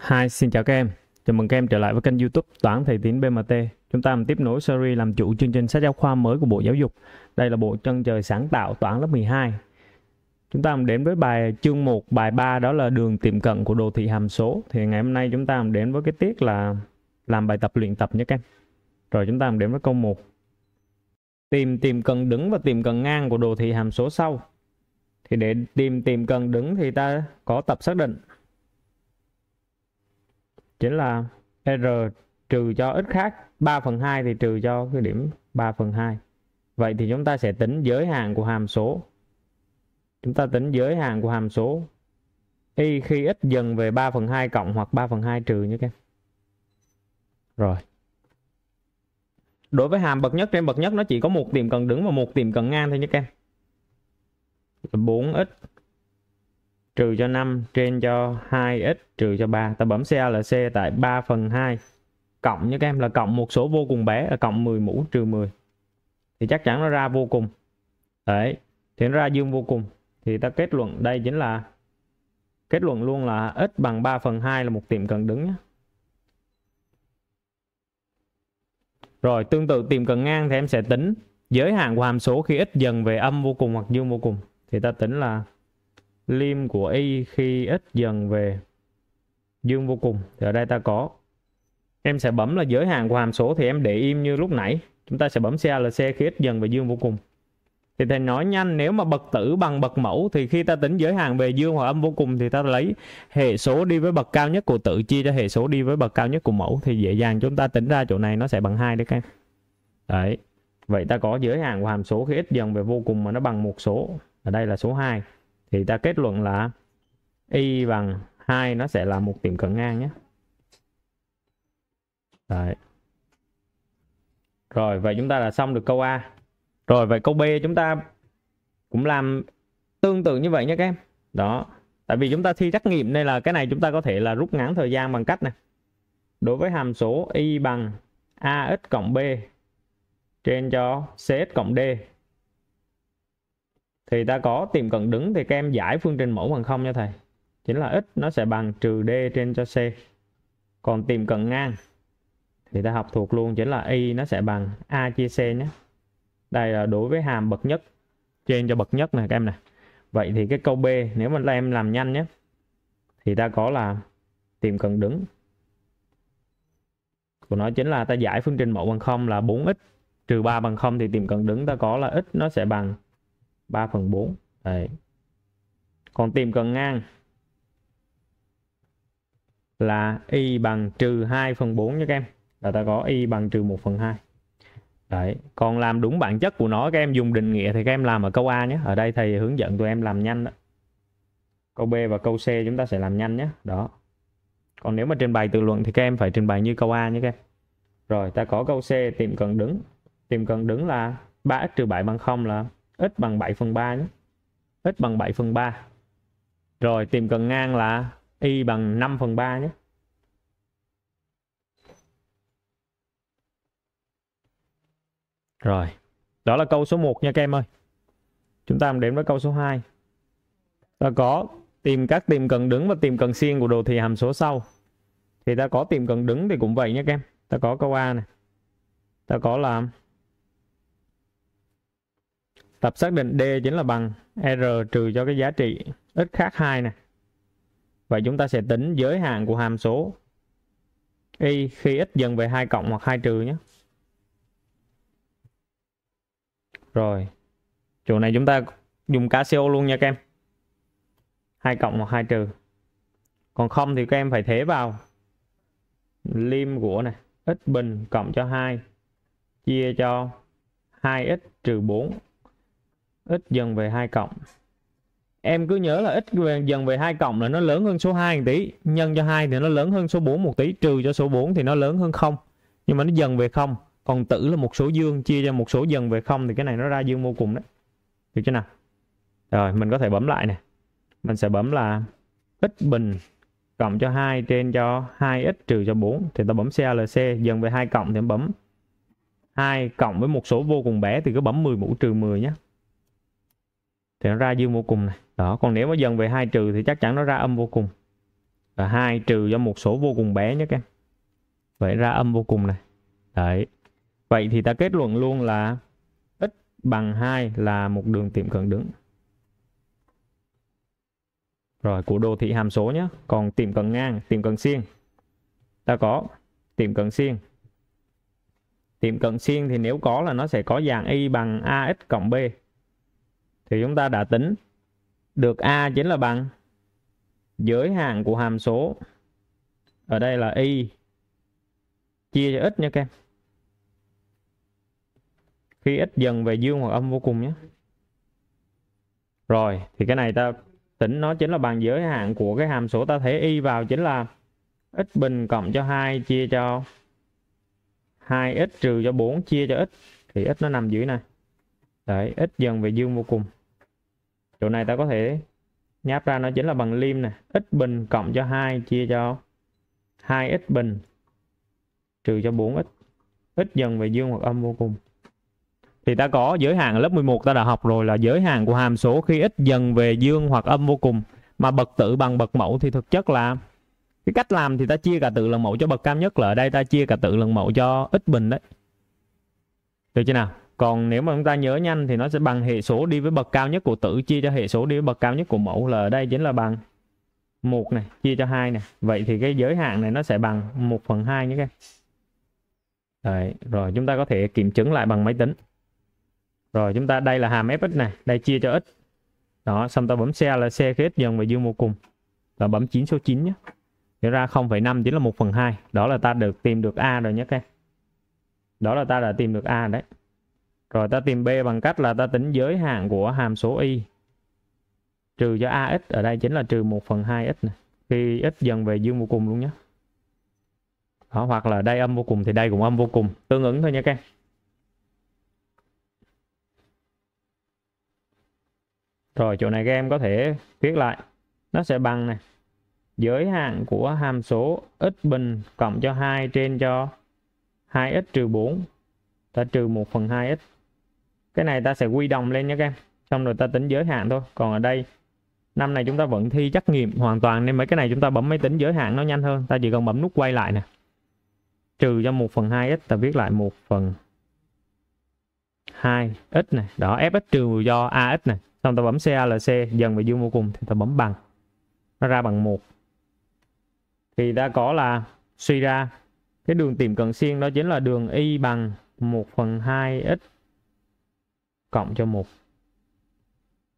Hi, xin chào các em. Chào mừng các em trở lại với kênh YouTube Toán Thầy Tiến BMT. Chúng ta tiếp nối series làm chủ chương trình sách giáo khoa mới của Bộ Giáo dục. Đây là bộ chân trời sáng tạo toán lớp 12. Chúng ta đến với bài chương 1, bài 3 đó là đường tiệm cận của đồ thị hàm số. Thì ngày hôm nay chúng ta đến với cái tiết là làm bài tập luyện tập nhé các em. Rồi chúng ta đến với câu 1. Tìm tìm cận đứng và tìm cận ngang của đồ thị hàm số sau. Thì để tìm tìm cận đứng thì ta có tập xác định chính là R trừ cho x khác 3 phần 2 thì trừ cho cái điểm 3 phần 2 vậy thì chúng ta sẽ tính giới hạn của hàm số chúng ta tính giới hạn của hàm số y khi x dần về 3 phần 2 cộng hoặc 3 phần 2 trừ nhé các em rồi đối với hàm bậc nhất trên bậc nhất nó chỉ có một tìm cần đứng và một tìm cần ngang thôi nhé các em 4x trừ cho 5 trên cho 2x trừ cho 3 ta bấm CLC tại 3 phần 2 cộng như các em là cộng một số vô cùng bé là cộng 10 mũ trừ 10 thì chắc chắn nó ra vô cùng đấy thì nó ra dương vô cùng thì ta kết luận đây chính là kết luận luôn là x bằng 3 phần 2 là một tiệm cận đứng nhé Rồi tương tự tiệm cận ngang thì em sẽ tính giới hạn của hàm số khi x dần về âm vô cùng hoặc dương vô cùng. Thì ta tính là liêm của y khi x dần về dương vô cùng thì ở đây ta có em sẽ bấm là giới hạn của hàm số thì em để im như lúc nãy chúng ta sẽ bấm xe là xe khi x dần về dương vô cùng thì thầy nói nhanh nếu mà bậc tử bằng bậc mẫu thì khi ta tính giới hạn về dương hoặc âm vô cùng thì ta lấy hệ số đi với bậc cao nhất của tử chia cho hệ số đi với bậc cao nhất của mẫu thì dễ dàng chúng ta tính ra chỗ này nó sẽ bằng hai đấy các em đấy vậy ta có giới hạn của hàm số khi x dần về vô cùng mà nó bằng một số ở đây là số 2 thì ta kết luận là y bằng 2 nó sẽ là một tiệm cận ngang nhé Đấy. rồi vậy chúng ta là xong được câu A rồi vậy câu B chúng ta cũng làm tương tự như vậy nhé các em đó tại vì chúng ta thi trắc nghiệm nên là cái này chúng ta có thể là rút ngắn thời gian bằng cách này đối với hàm số y bằng ax cộng b trên cho cx cộng d thì ta có tìm cận đứng thì các em giải phương trình mẫu bằng không nha thầy chính là x nó sẽ bằng trừ d trên cho c còn tìm cận ngang thì ta học thuộc luôn chính là y nó sẽ bằng a chia c nhé đây là đối với hàm bậc nhất trên cho bậc nhất này các em này vậy thì cái câu b nếu mà em làm nhanh nhé thì ta có là tìm cận đứng của nó chính là ta giải phương trình mẫu bằng không là 4x trừ 3 bằng không thì tìm cận đứng ta có là x nó sẽ bằng 3 phần 4 Đấy. còn tìm cần ngang là y bằng trừ 2 phần 4 nha các em là ta có y bằng trừ 1 phần 2 Đấy. còn làm đúng bản chất của nó các em dùng định nghĩa thì các em làm ở câu A nhé ở đây thầy hướng dẫn tụi em làm nhanh đó. câu B và câu C chúng ta sẽ làm nhanh nhé đó còn nếu mà trình bày tự luận thì các em phải trình bày như câu A nhé các em rồi ta có câu C tìm cần đứng tìm cần đứng là 3x trừ 7 bằng 0 là x bằng 7 phần 3 nhé x bằng 7 phần 3 rồi tìm cần ngang là y bằng 5 phần 3 nhé rồi đó là câu số 1 nha các em ơi chúng ta đến với câu số 2 ta có tìm các tìm cần đứng và tìm cần xiên của đồ thị hàm số sau thì ta có tìm cần đứng thì cũng vậy nhé các em ta có câu A này ta có là tập xác định D chính là bằng R trừ cho cái giá trị x khác 2 này. Vậy chúng ta sẽ tính giới hạn của hàm số y khi x dần về 2 cộng hoặc 2 trừ nhé. Rồi. Chỗ này chúng ta dùng Casio luôn nha các em. 2 cộng hoặc 2 trừ. Còn không thì các em phải thế vào lim của này x bình cộng cho 2 chia cho 2x trừ 4 x dần về 2 cộng em cứ nhớ là x dần về 2 cộng là nó lớn hơn số 2 một tí nhân cho 2 thì nó lớn hơn số 4 một tí trừ cho số 4 thì nó lớn hơn 0 nhưng mà nó dần về 0 còn tử là một số dương chia cho một số dần về 0 thì cái này nó ra dương vô cùng đấy được chưa nào rồi mình có thể bấm lại nè mình sẽ bấm là x bình cộng cho 2 trên cho 2x trừ cho 4 thì ta bấm CLC dần về 2 cộng thì bấm 2 cộng với một số vô cùng bé thì cứ bấm 10 mũ trừ 10 nhé thì nó ra dương vô cùng này đó còn nếu mà dần về hai trừ thì chắc chắn nó ra âm vô cùng và hai trừ do một số vô cùng bé nhé các em vậy ra âm vô cùng này đấy vậy thì ta kết luận luôn là x bằng 2 là một đường tiệm cận đứng rồi của đồ thị hàm số nhé còn tiệm cận ngang tiệm cận xiên ta có tiệm cận xiên tiệm cận xiên thì nếu có là nó sẽ có dạng y bằng ax cộng b thì chúng ta đã tính được A chính là bằng giới hạn của hàm số ở đây là y chia cho x nha các em khi x dần về dương hoặc âm vô cùng nhé rồi thì cái này ta tính nó chính là bằng giới hạn của cái hàm số ta thể y vào chính là x bình cộng cho 2 chia cho 2x trừ cho 4 chia cho x thì x nó nằm dưới này đấy x dần về dương vô cùng chỗ này ta có thể nháp ra nó chính là bằng lim nè x bình cộng cho 2 chia cho 2x bình trừ cho 4x x dần về dương hoặc âm vô cùng thì ta có giới hạn ở lớp 11 ta đã học rồi là giới hạn của hàm số khi x dần về dương hoặc âm vô cùng mà bậc tự bằng bậc mẫu thì thực chất là cái cách làm thì ta chia cả tự lần mẫu cho bậc cao nhất là ở đây ta chia cả tự lần mẫu cho x bình đấy được chưa nào còn nếu mà chúng ta nhớ nhanh thì nó sẽ bằng hệ số đi với bậc cao nhất của tử chia cho hệ số đi với bậc cao nhất của mẫu là đây chính là bằng một này chia cho hai này vậy thì cái giới hạn này nó sẽ bằng 1 phần hai nhé các em Đấy, rồi chúng ta có thể kiểm chứng lại bằng máy tính rồi chúng ta đây là hàm fx này đây chia cho x đó xong ta bấm xe là xe khi dần về dương vô cùng và bấm 9 số 9 nhé thì ra 0,5 chính là 1 phần 2 đó là ta được tìm được A rồi nhé các em đó là ta đã tìm được A đấy rồi ta tìm B bằng cách là ta tính giới hạn của hàm số Y. Trừ cho AX ở đây chính là trừ 1 phần 2X này. Khi X dần về dương vô cùng luôn nhé. Đó, hoặc là đây âm vô cùng thì đây cũng âm vô cùng. Tương ứng thôi nha các em. Rồi chỗ này các em có thể viết lại. Nó sẽ bằng này. Giới hạn của hàm số x bình cộng cho 2 trên cho 2x trừ 4. Ta trừ 1 phần 2x cái này ta sẽ quy đồng lên nha các em xong rồi ta tính giới hạn thôi còn ở đây năm này chúng ta vẫn thi trắc nghiệm hoàn toàn nên mấy cái này chúng ta bấm máy tính giới hạn nó nhanh hơn ta chỉ cần bấm nút quay lại nè trừ cho 1 phần 2x ta viết lại 1 phần 2x này đó fx trừ do ax này xong ta bấm calc dần về dương vô cùng thì ta bấm bằng nó ra bằng 1 thì ta có là suy ra cái đường tìm cận xiên đó chính là đường y bằng 1 phần 2x cộng cho một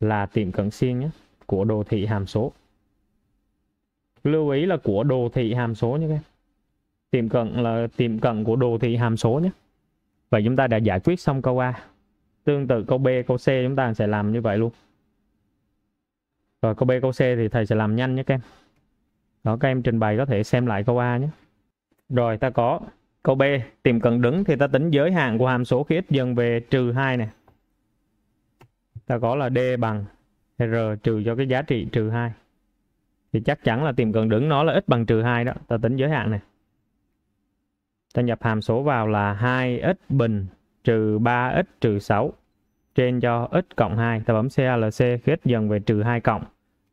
là tiệm cận xiên nhé, của đồ thị hàm số. Lưu ý là của đồ thị hàm số nhé các em. Tiệm cận là tiệm cận của đồ thị hàm số nhé. Vậy chúng ta đã giải quyết xong câu A. Tương tự câu B, câu C chúng ta sẽ làm như vậy luôn. Rồi câu B, câu C thì thầy sẽ làm nhanh nhé các em. Đó, các em trình bày có thể xem lại câu A nhé. Rồi ta có câu B, tiệm cận đứng thì ta tính giới hạn của hàm số khi x dần về trừ hai này ta có là d bằng r trừ cho cái giá trị trừ 2 thì chắc chắn là tìm cận đứng nó là x bằng trừ 2 đó ta tính giới hạn này ta nhập hàm số vào là 2x bình trừ 3x trừ 6 trên cho x cộng 2 ta bấm CLC khi x dần về trừ 2 cộng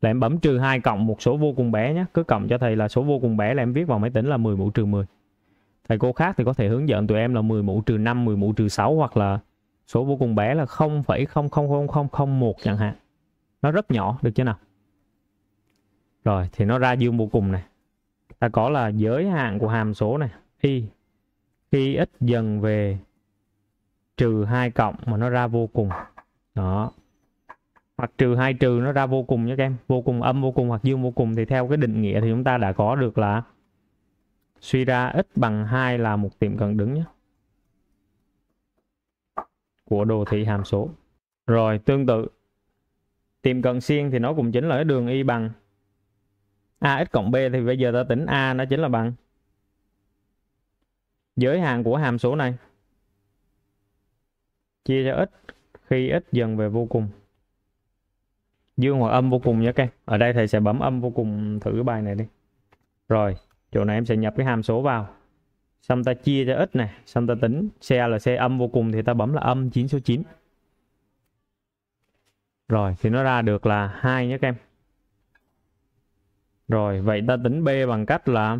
là em bấm trừ 2 cộng một số vô cùng bé nhé cứ cộng cho thầy là số vô cùng bé là em viết vào máy tính là 10 mũ trừ 10 thầy cô khác thì có thể hướng dẫn tụi em là 10 mũ trừ 5 10 mũ trừ 6 hoặc là số vô cùng bé là 0,00001 chẳng hạn nó rất nhỏ được chưa nào rồi thì nó ra dương vô cùng này ta có là giới hạn của hàm số này y khi ít dần về trừ 2 cộng mà nó ra vô cùng đó hoặc trừ hai trừ nó ra vô cùng nha các em vô cùng âm vô cùng hoặc dương vô cùng thì theo cái định nghĩa thì chúng ta đã có được là suy ra x bằng 2 là một tiệm cận đứng nhé của đồ thị hàm số. Rồi tương tự tìm cận xiên thì nó cũng chính là cái đường y bằng ax cộng b thì bây giờ ta tính a nó chính là bằng giới hạn của hàm số này chia cho x khi x dần về vô cùng dương hoặc âm vô cùng nhé các em ở đây thầy sẽ bấm âm vô cùng thử cái bài này đi rồi chỗ này em sẽ nhập cái hàm số vào xong ta chia cho ít này xong ta tính xe là xe âm vô cùng thì ta bấm là âm 9 số 9 rồi thì nó ra được là hai nhé các em rồi vậy ta tính b bằng cách là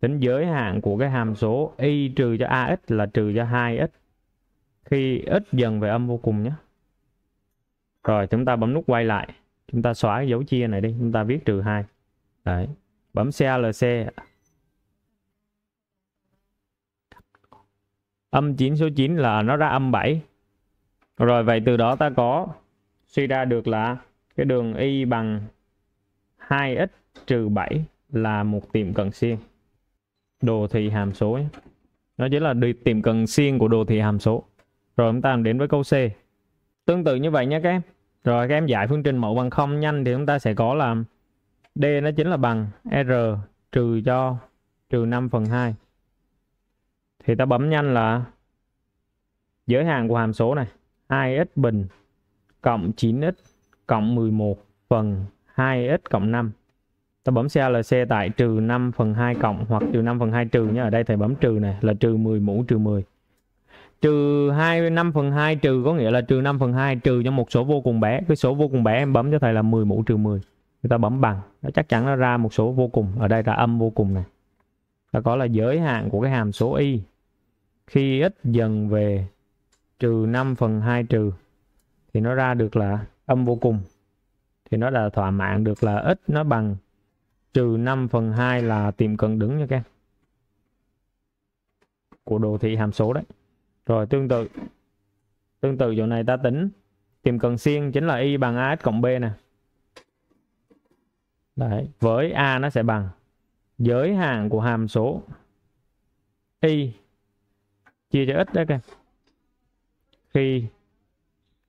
tính giới hạn của cái hàm số y trừ cho ax là trừ cho 2x khi x dần về âm vô cùng nhé rồi chúng ta bấm nút quay lại chúng ta xóa cái dấu chia này đi chúng ta viết trừ 2 đấy bấm clc âm 9 số 9 là nó ra âm 7 rồi vậy từ đó ta có suy ra được là cái đường y bằng 2x trừ 7 là một tiệm cận siêng đồ thị hàm số nhé. nó chính là đi tìm cần siêng của đồ thị hàm số rồi chúng ta đến với câu C tương tự như vậy nhé các em rồi các em giải phương trình mẫu bằng không nhanh thì chúng ta sẽ có là D nó chính là bằng R trừ cho trừ 5 phần 2 thì ta bấm nhanh là giới hạn của hàm số này 2x bình cộng 9x cộng 11 phần 2x cộng 5 ta bấm CLC tại trừ 5 phần 2 cộng hoặc trừ 5 phần 2 trừ nhé ở đây thầy bấm trừ này là trừ 10 mũ trừ 10 trừ 2 5 phần 2 trừ có nghĩa là trừ 5 phần 2 trừ cho một số vô cùng bé cái số vô cùng bé em bấm cho thầy là 10 mũ trừ 10 người ta bấm bằng nó chắc chắn nó ra một số vô cùng ở đây là âm vô cùng này ta có là giới hạn của cái hàm số y khi x dần về trừ 5 phần 2 trừ thì nó ra được là âm vô cùng thì nó đã thỏa mãn được là x nó bằng trừ 5 phần 2 là tìm cận đứng nha các em của đồ thị hàm số đấy rồi tương tự tương tự chỗ này ta tính tìm cận xiên chính là y bằng ax cộng b nè đấy với a nó sẽ bằng giới hạn của hàm số y chia cho ít đó các em khi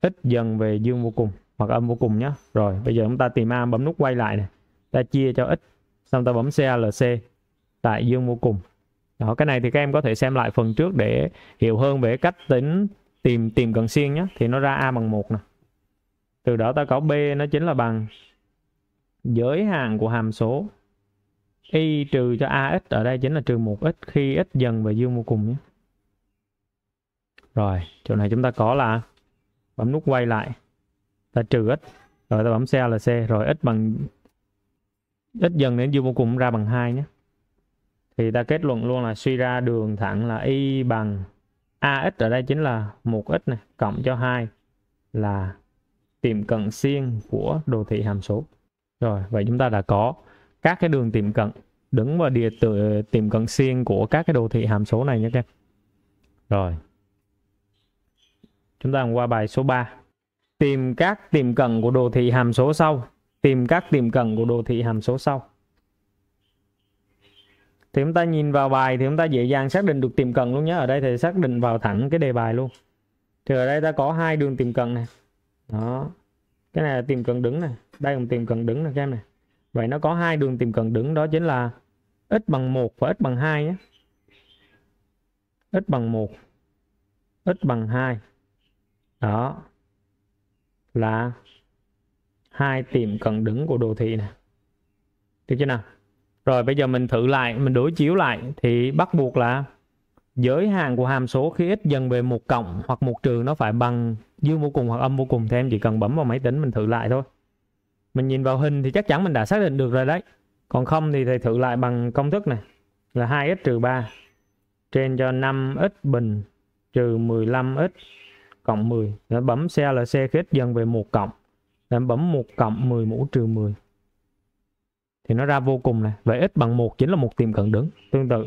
ít dần về dương vô cùng hoặc âm vô cùng nhé rồi bây giờ chúng ta tìm a bấm nút quay lại này ta chia cho ít xong ta bấm clc tại dương vô cùng đó cái này thì các em có thể xem lại phần trước để hiểu hơn về cách tính tìm tìm cận siêng nhé thì nó ra a bằng một nè từ đó ta có b nó chính là bằng giới hạn của hàm số y trừ cho ax ở đây chính là trừ một x khi x dần về dương vô cùng nhé rồi chỗ này chúng ta có là bấm nút quay lại ta trừ x rồi ta bấm xe là c rồi x bằng x dần đến dương vô cùng ra bằng hai nhé thì ta kết luận luôn là suy ra đường thẳng là y bằng ax ở đây chính là một x này cộng cho 2 là tiệm cận xiên của đồ thị hàm số rồi vậy chúng ta đã có các cái đường tiệm cận đứng vào địa tử tiệm cận xiên của các cái đồ thị hàm số này nhé các em rồi chúng ta qua bài số 3 tìm các tìm cận của đồ thị hàm số sau tìm các tìm cận của đồ thị hàm số sau thì chúng ta nhìn vào bài thì chúng ta dễ dàng xác định được tìm cận luôn nhé ở đây thì xác định vào thẳng cái đề bài luôn thì ở đây ta có hai đường tìm cận này đó cái này là tìm cận đứng này đây là tìm cận đứng này các em này vậy nó có hai đường tìm cận đứng đó chính là x bằng 1 và x bằng 2 nhé x bằng 1 x bằng 2 đó là hai tiệm cận đứng của đồ thị này được chưa nào rồi bây giờ mình thử lại mình đối chiếu lại thì bắt buộc là giới hạn của hàm số khi x dần về một cộng hoặc một trừ nó phải bằng dương vô cùng hoặc âm vô cùng thêm chỉ cần bấm vào máy tính mình thử lại thôi mình nhìn vào hình thì chắc chắn mình đã xác định được rồi đấy còn không thì thầy thử lại bằng công thức này là 2x trừ 3 trên cho 5x bình trừ 15x cộng 10 đã bấm xe là xe kết dần về một cộng đã bấm một cộng 10 mũ trừ 10 thì nó ra vô cùng này vậy x bằng 1 chính là một tiệm cận đứng tương tự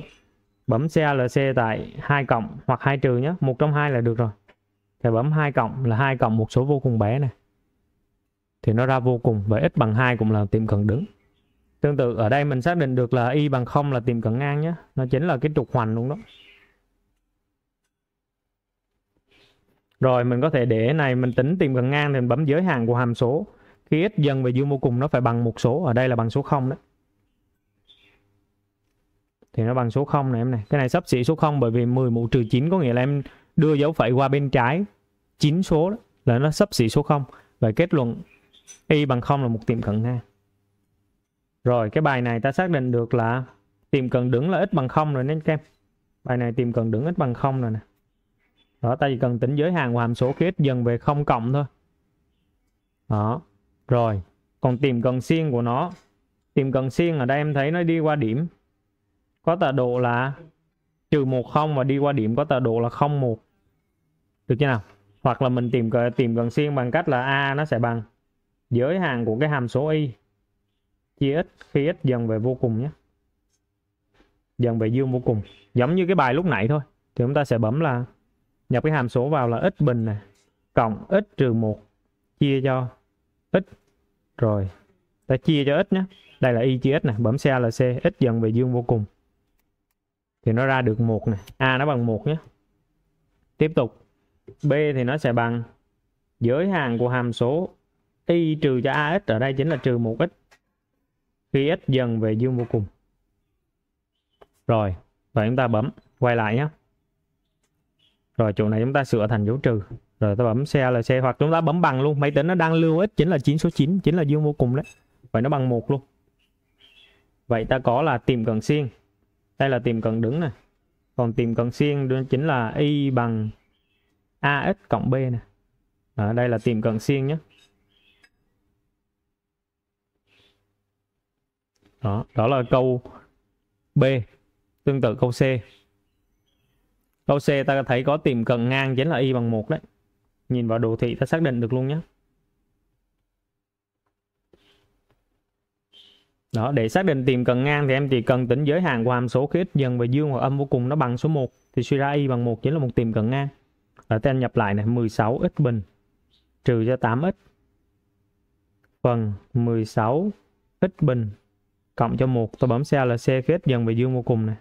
bấm xe là xe tại hai cộng hoặc hai trừ nhé một trong hai là được rồi thì bấm hai cộng là hai cộng một số vô cùng bé này thì nó ra vô cùng vậy x bằng 2 cũng là tiệm cận đứng tương tự ở đây mình xác định được là y bằng 0 là tiệm cận ngang nhé nó chính là cái trục hoành luôn đó Rồi mình có thể để này mình tính tìm gần ngang thì mình bấm giới hạn của hàm số. Khi x dần về dương vô cùng nó phải bằng một số, ở đây là bằng số 0 đấy. Thì nó bằng số 0 này em này. Cái này sắp xỉ số 0 bởi vì 10 mũ trừ 9 có nghĩa là em đưa dấu phẩy qua bên trái 9 số đó, là nó sắp xỉ số 0. Vậy kết luận y bằng 0 là một tiệm cận ngang. Rồi cái bài này ta xác định được là tiệm cận đứng là x bằng 0 rồi nên các em. Bài này tìm cận đứng x bằng 0 rồi nè đó ta chỉ cần tính giới hạn của hàm số khi x dần về không cộng thôi đó rồi còn tìm cần xiên của nó tìm cần xiên ở đây em thấy nó đi qua điểm có tọa độ là trừ một không và đi qua điểm có tọa độ là không một được chưa nào hoặc là mình tìm tìm cần xiên bằng cách là a nó sẽ bằng giới hạn của cái hàm số y chia x khi x dần về vô cùng nhé dần về dương vô cùng giống như cái bài lúc nãy thôi thì chúng ta sẽ bấm là nhập cái hàm số vào là x bình này cộng x trừ 1 chia cho x rồi ta chia cho x nhé đây là y chia x này bấm xe là c x dần về dương vô cùng thì nó ra được một này a nó bằng một nhé tiếp tục b thì nó sẽ bằng giới hạn của hàm số y trừ cho ax ở đây chính là trừ một x khi x dần về dương vô cùng rồi và chúng ta bấm quay lại nhé rồi chỗ này chúng ta sửa thành dấu trừ rồi ta bấm xe là xe hoặc chúng ta bấm bằng luôn máy tính nó đang lưu ít chính là 9 số 9 chính là dương vô cùng đấy vậy nó bằng một luôn vậy ta có là tìm cận xiên đây là tìm cận đứng này còn tìm cận xiên chính là y bằng ax cộng b nè ở đây là tìm cận xiên nhé đó đó là câu b tương tự câu c Câu C ta thấy có tìm cần ngang chính là y bằng một đấy. Nhìn vào đồ thị ta xác định được luôn nhé. Đó, để xác định tìm cần ngang thì em chỉ cần tính giới hạn của hàm số khi x dần về dương hoặc âm vô cùng nó bằng số 1 thì suy ra y bằng 1 chính là một tìm cần ngang. Ở tên nhập lại này 16x bình trừ cho 8x phần 16 x bình cộng cho 1 tôi bấm xe là xe khi x dần về dương vô cùng này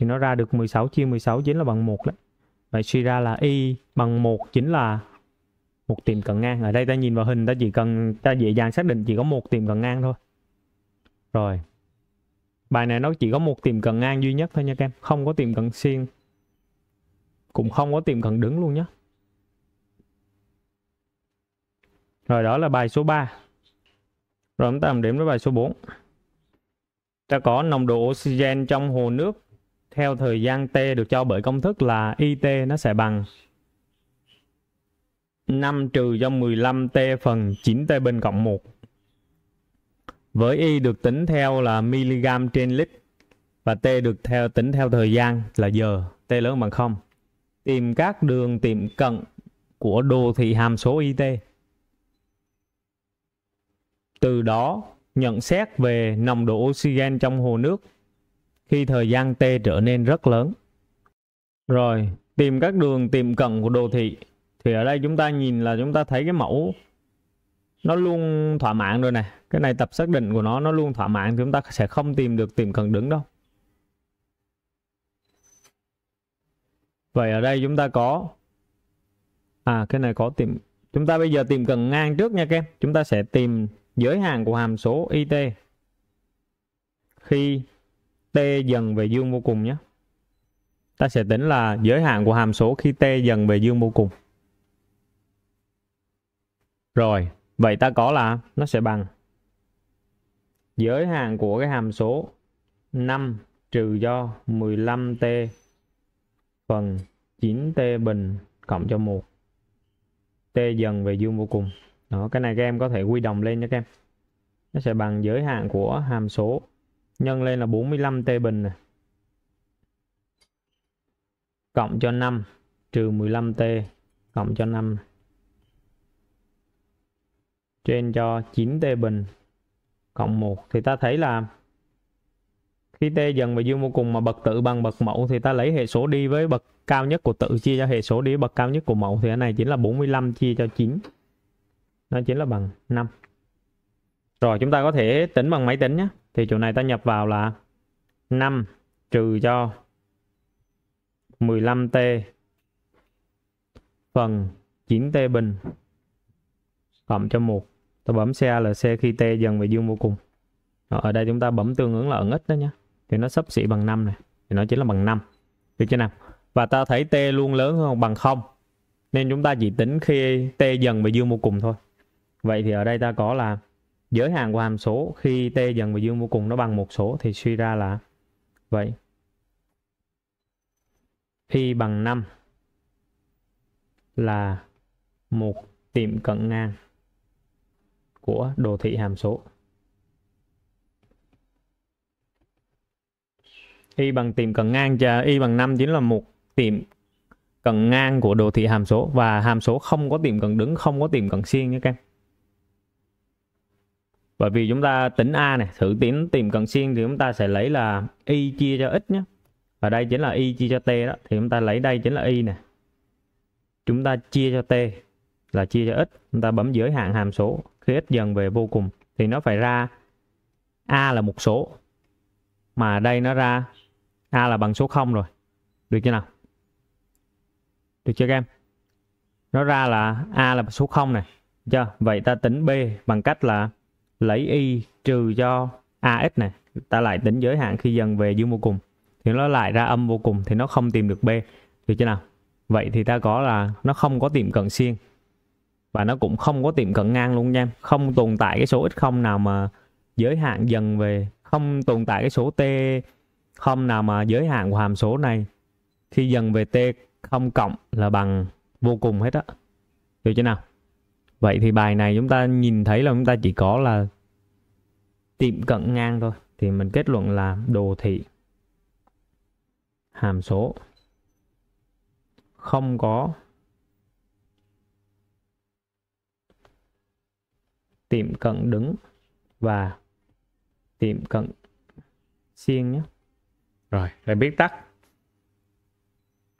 thì nó ra được 16 chia 16 chính là bằng 1 đấy. Vậy suy ra là y bằng 1 chính là một tìm cận ngang. Ở đây ta nhìn vào hình ta chỉ cần ta dễ dàng xác định chỉ có một tìm cận ngang thôi. Rồi. Bài này nó chỉ có một tìm cận ngang duy nhất thôi nha các em, không có tìm cận xiên Cũng không có tìm cận đứng luôn nhé. Rồi đó là bài số 3. Rồi chúng ta làm điểm với bài số 4. Ta có nồng độ oxygen trong hồ nước theo thời gian t được cho bởi công thức là it nó sẽ bằng 5 trừ cho 15t phần 9t bên cộng 1 với y được tính theo là mg trên lít và t được theo tính theo thời gian là giờ t lớn bằng 0 tìm các đường tiệm cận của đồ thị hàm số it từ đó nhận xét về nồng độ oxygen trong hồ nước khi thời gian t trở nên rất lớn. Rồi, tìm các đường tiềm cận của đồ thị. Thì ở đây chúng ta nhìn là chúng ta thấy cái mẫu nó luôn thỏa mãn rồi này. Cái này tập xác định của nó nó luôn thỏa mãn thì chúng ta sẽ không tìm được tiềm cận đứng đâu. Vậy ở đây chúng ta có À cái này có tìm Chúng ta bây giờ tìm cận ngang trước nha các em Chúng ta sẽ tìm giới hạn của hàm số IT Khi t dần về dương vô cùng nhé ta sẽ tính là giới hạn của hàm số khi t dần về dương vô cùng rồi vậy ta có là nó sẽ bằng giới hạn của cái hàm số 5 trừ cho 15t phần 9t bình cộng cho 1 t dần về dương vô cùng đó cái này các em có thể quy đồng lên nha các em nó sẽ bằng giới hạn của hàm số nhân lên là 45 t bình này. cộng cho 5 trừ 15 t cộng cho 5 trên cho 9 t bình cộng 1 thì ta thấy là khi t dần và dương vô cùng mà bậc tự bằng bậc mẫu thì ta lấy hệ số đi với bậc cao nhất của tự chia cho hệ số đi với bậc cao nhất của mẫu thì cái này chính là 45 chia cho 9 nó chính là bằng 5 rồi chúng ta có thể tính bằng máy tính nhé thì chỗ này ta nhập vào là 5 trừ cho 15t phần 9t bình cộng cho 1 ta bấm xe là xe khi t dần về dương vô cùng ở đây chúng ta bấm tương ứng là ẩn x đó nhé thì nó sắp xỉ bằng 5 này thì nó chính là bằng 5 được chưa nào và ta thấy t luôn lớn hơn bằng 0 nên chúng ta chỉ tính khi t dần về dương vô cùng thôi vậy thì ở đây ta có là giới hạn của hàm số khi t dần về dương vô cùng nó bằng một số thì suy ra là vậy phi bằng 5 là một tiệm cận ngang của đồ thị hàm số y bằng tiệm cận ngang và y bằng 5 chính là một tiệm cận ngang của đồ thị hàm số và hàm số không có tiệm cận đứng không có tiệm cận xiên nhé các em bởi vì chúng ta tính a này thử tính tìm cần siêng thì chúng ta sẽ lấy là y chia cho x nhé và đây chính là y chia cho t đó thì chúng ta lấy đây chính là y này chúng ta chia cho t là chia cho x chúng ta bấm giới hạn hàm số khi x dần về vô cùng thì nó phải ra a là một số mà đây nó ra a là bằng số 0 rồi được chưa nào được chưa các em nó ra là a là số 0 này được chưa vậy ta tính b bằng cách là lấy y trừ cho ax này ta lại tính giới hạn khi dần về dương vô cùng thì nó lại ra âm vô cùng thì nó không tìm được b được chưa nào vậy thì ta có là nó không có tiệm cận xiên và nó cũng không có tiệm cận ngang luôn nha không tồn tại cái số x không nào mà giới hạn dần về không tồn tại cái số t không nào mà giới hạn của hàm số này khi dần về t không cộng là bằng vô cùng hết á được chưa nào vậy thì bài này chúng ta nhìn thấy là chúng ta chỉ có là tiệm cận ngang thôi thì mình kết luận là đồ thị hàm số không có tiệm cận đứng và tiệm cận xiên nhé rồi để biết tắt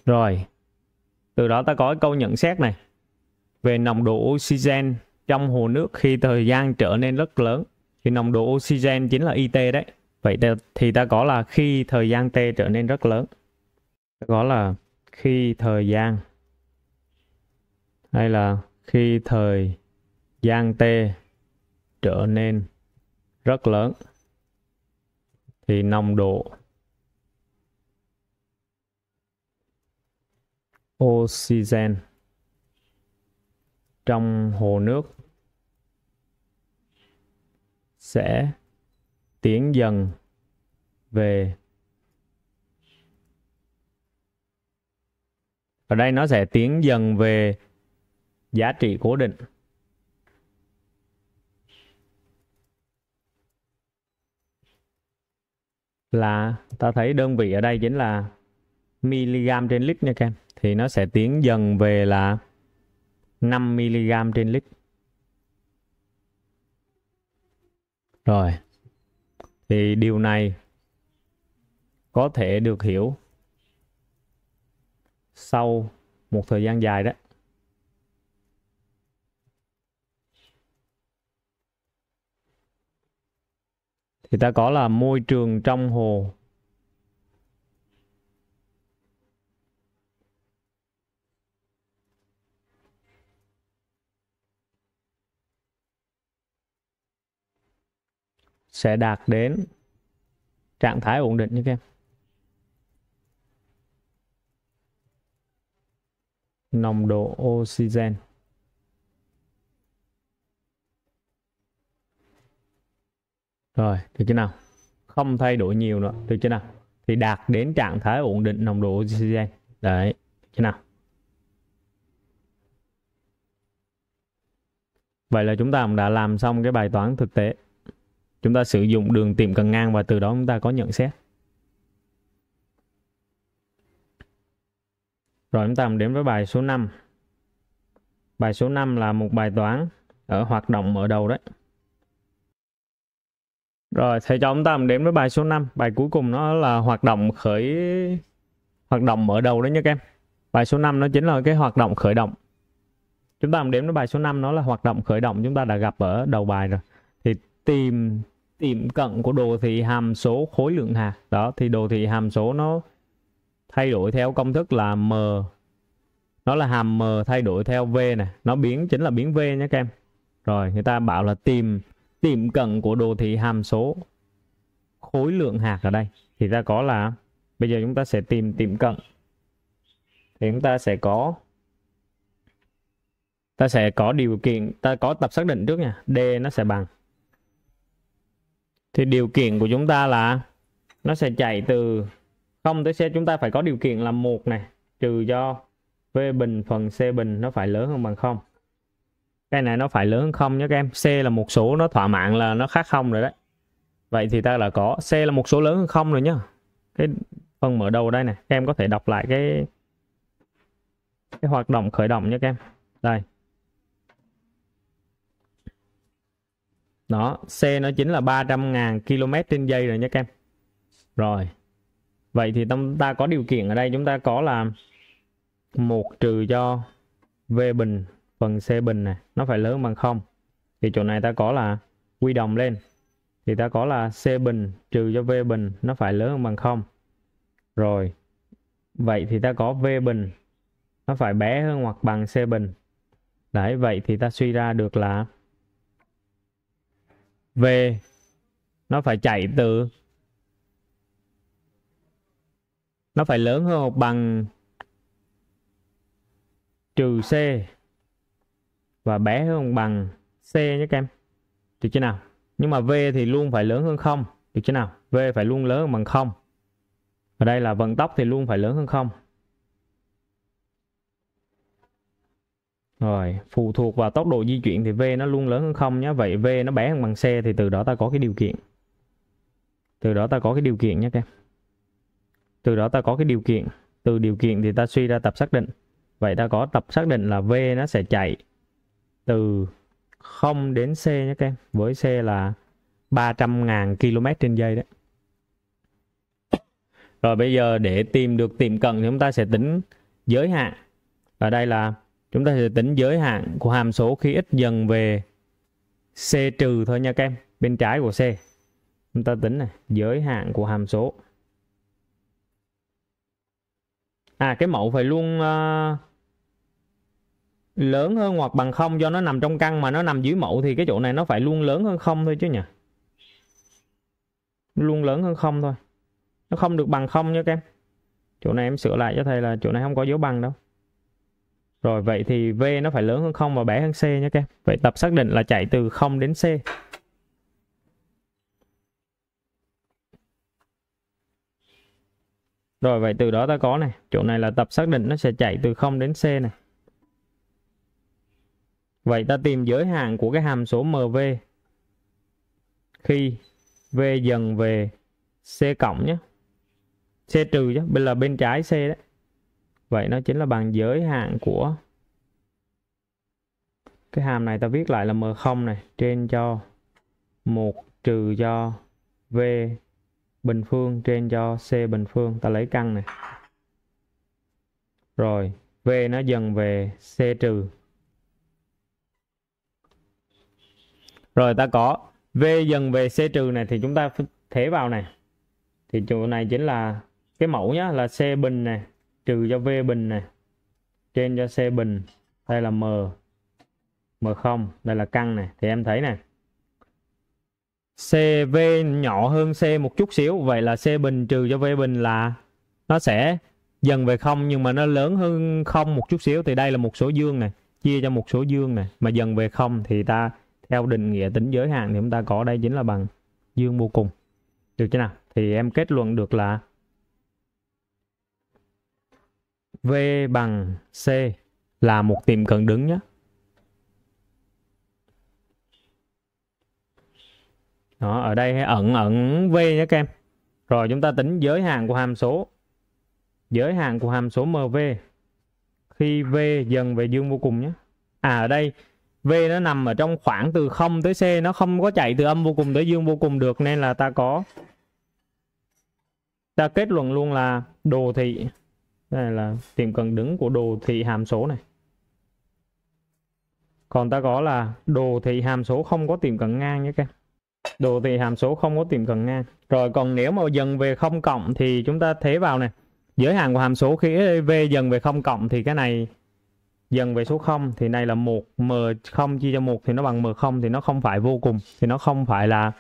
rồi từ đó ta có câu nhận xét này về nồng độ oxygen trong hồ nước khi thời gian trở nên rất lớn thì nồng độ oxygen chính là IT đấy vậy thì ta có là khi thời gian T trở nên rất lớn ta có là khi thời gian hay là khi thời gian T trở nên rất lớn thì nồng độ oxygen trong hồ nước sẽ tiến dần về ở đây nó sẽ tiến dần về giá trị cố định là ta thấy đơn vị ở đây chính là miligam trên lít nha các em thì nó sẽ tiến dần về là 5 mg trên lít rồi thì điều này có thể được hiểu sau một thời gian dài đó thì ta có là môi trường trong hồ sẽ đạt đến trạng thái ổn định như các em. Nồng độ oxygen. Rồi, được chưa nào? Không thay đổi nhiều nữa, được chưa nào? Thì đạt đến trạng thái ổn định nồng độ oxygen. Đấy, được chưa nào? Vậy là chúng ta đã làm xong cái bài toán thực tế chúng ta sử dụng đường tìm cần ngang và từ đó chúng ta có nhận xét rồi chúng ta đến với bài số 5 bài số 5 là một bài toán ở hoạt động mở đầu đấy rồi thầy cho chúng ta đến với bài số 5 bài cuối cùng nó là hoạt động khởi hoạt động mở đầu đấy nha các em bài số 5 nó chính là cái hoạt động khởi động chúng ta đến với bài số 5 nó là hoạt động khởi động chúng ta đã gặp ở đầu bài rồi thì tìm tiệm cận của đồ thị hàm số khối lượng hạt đó thì đồ thị hàm số nó thay đổi theo công thức là m nó là hàm m thay đổi theo v này nó biến chính là biến v nhé các em rồi người ta bảo là tìm tiệm cận của đồ thị hàm số khối lượng hạt ở đây thì ta có là bây giờ chúng ta sẽ tìm tiệm cận thì chúng ta sẽ có ta sẽ có điều kiện ta có tập xác định trước nha d nó sẽ bằng thì điều kiện của chúng ta là nó sẽ chạy từ không tới c chúng ta phải có điều kiện là một này trừ cho v bình phần c bình nó phải lớn hơn bằng không cái này nó phải lớn hơn không nhé các em c là một số nó thỏa mãn là nó khác không rồi đấy vậy thì ta là có c là một số lớn hơn không rồi nhá cái phần mở đầu đây này em có thể đọc lại cái cái hoạt động khởi động nhé các em đây đó xe nó chính là 300.000 km trên giây rồi nhé các em rồi vậy thì chúng ta có điều kiện ở đây chúng ta có là một trừ cho v bình phần c bình này nó phải lớn bằng không thì chỗ này ta có là quy đồng lên thì ta có là c bình trừ cho v bình nó phải lớn bằng không rồi vậy thì ta có v bình nó phải bé hơn hoặc bằng c bình đấy vậy thì ta suy ra được là về nó phải chạy từ nó phải lớn hơn hoặc bằng trừ c và bé hơn bằng c nhé các em được chưa nào nhưng mà v thì luôn phải lớn hơn không được chưa nào v phải luôn lớn hơn bằng không ở đây là vận tốc thì luôn phải lớn hơn không Rồi, phụ thuộc vào tốc độ di chuyển thì V nó luôn lớn hơn không nhé. Vậy V nó bé hơn bằng C thì từ đó ta có cái điều kiện. Từ đó ta có cái điều kiện nhé các em. Từ đó ta có cái điều kiện. Từ điều kiện thì ta suy ra tập xác định. Vậy ta có tập xác định là V nó sẽ chạy từ 0 đến C nhé các em. Với C là 300.000 km trên giây đấy. Rồi bây giờ để tìm được tiệm cận thì chúng ta sẽ tính giới hạn. Ở đây là chúng ta sẽ tính giới hạn của hàm số khi x dần về c trừ thôi nha các em bên trái của c chúng ta tính này giới hạn của hàm số à cái mẫu phải luôn uh, lớn hơn hoặc bằng không do nó nằm trong căn mà nó nằm dưới mẫu thì cái chỗ này nó phải luôn lớn hơn không thôi chứ nhỉ luôn lớn hơn không thôi nó không được bằng không nha các em chỗ này em sửa lại cho thầy là chỗ này không có dấu bằng đâu rồi vậy thì V nó phải lớn hơn 0 và bé hơn C nhé các em. Vậy tập xác định là chạy từ 0 đến C. Rồi vậy từ đó ta có này, chỗ này là tập xác định nó sẽ chạy từ 0 đến C này. Vậy ta tìm giới hạn của cái hàm số MV khi V dần về C cộng nhé. C trừ chứ, bên là bên trái C đấy vậy nó chính là bằng giới hạn của cái hàm này ta viết lại là m0 này trên cho 1 trừ cho v bình phương trên cho c bình phương ta lấy căn này rồi v nó dần về c trừ rồi ta có v dần về c trừ này thì chúng ta thế vào này thì chỗ này chính là cái mẫu nhá là c bình này trừ cho v bình này trên cho c bình đây là m m không đây là căn này thì em thấy này CV nhỏ hơn C một chút xíu vậy là C bình trừ cho V bình là nó sẽ dần về không nhưng mà nó lớn hơn không một chút xíu thì đây là một số dương này chia cho một số dương này mà dần về không thì ta theo định nghĩa tính giới hạn thì chúng ta có đây chính là bằng dương vô cùng được chưa nào thì em kết luận được là V bằng C là một tiệm cận đứng nhé. Đó, ở đây ẩn ẩn V nhé các em. Rồi chúng ta tính giới hạn của hàm số. Giới hạn của hàm số MV khi V dần về dương vô cùng nhé. À ở đây V nó nằm ở trong khoảng từ 0 tới C nó không có chạy từ âm vô cùng tới dương vô cùng được nên là ta có ta kết luận luôn là đồ thị đây là tiệm cận đứng của đồ thị hàm số này còn ta có là đồ thị hàm số không có tiệm cận ngang nhé các em. đồ thị hàm số không có tiệm cận ngang rồi còn nếu mà dần về không cộng thì chúng ta thế vào này giới hạn của hàm số khi v dần về không cộng thì cái này dần về số 0 thì này là một m 0 chia cho một thì nó bằng m 0 thì nó không phải vô cùng thì nó không phải là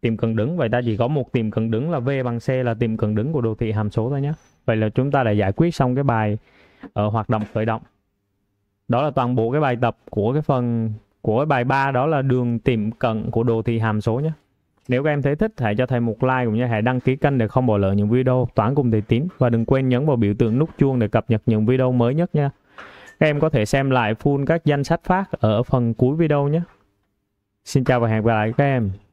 tìm cận đứng vậy ta chỉ có một tìm cận đứng là v bằng c là tìm cận đứng của đồ thị hàm số thôi nhé vậy là chúng ta đã giải quyết xong cái bài ở ờ, hoạt động khởi động đó là toàn bộ cái bài tập của cái phần của cái bài 3 đó là đường tiệm cận của đồ thị hàm số nhé nếu các em thấy thích hãy cho thầy một like cũng như hãy đăng ký kênh để không bỏ lỡ những video toán cùng thầy Tín và đừng quên nhấn vào biểu tượng nút chuông để cập nhật những video mới nhất nha. Các em có thể xem lại full các danh sách phát ở phần cuối video nhé. Xin chào và hẹn gặp lại các em.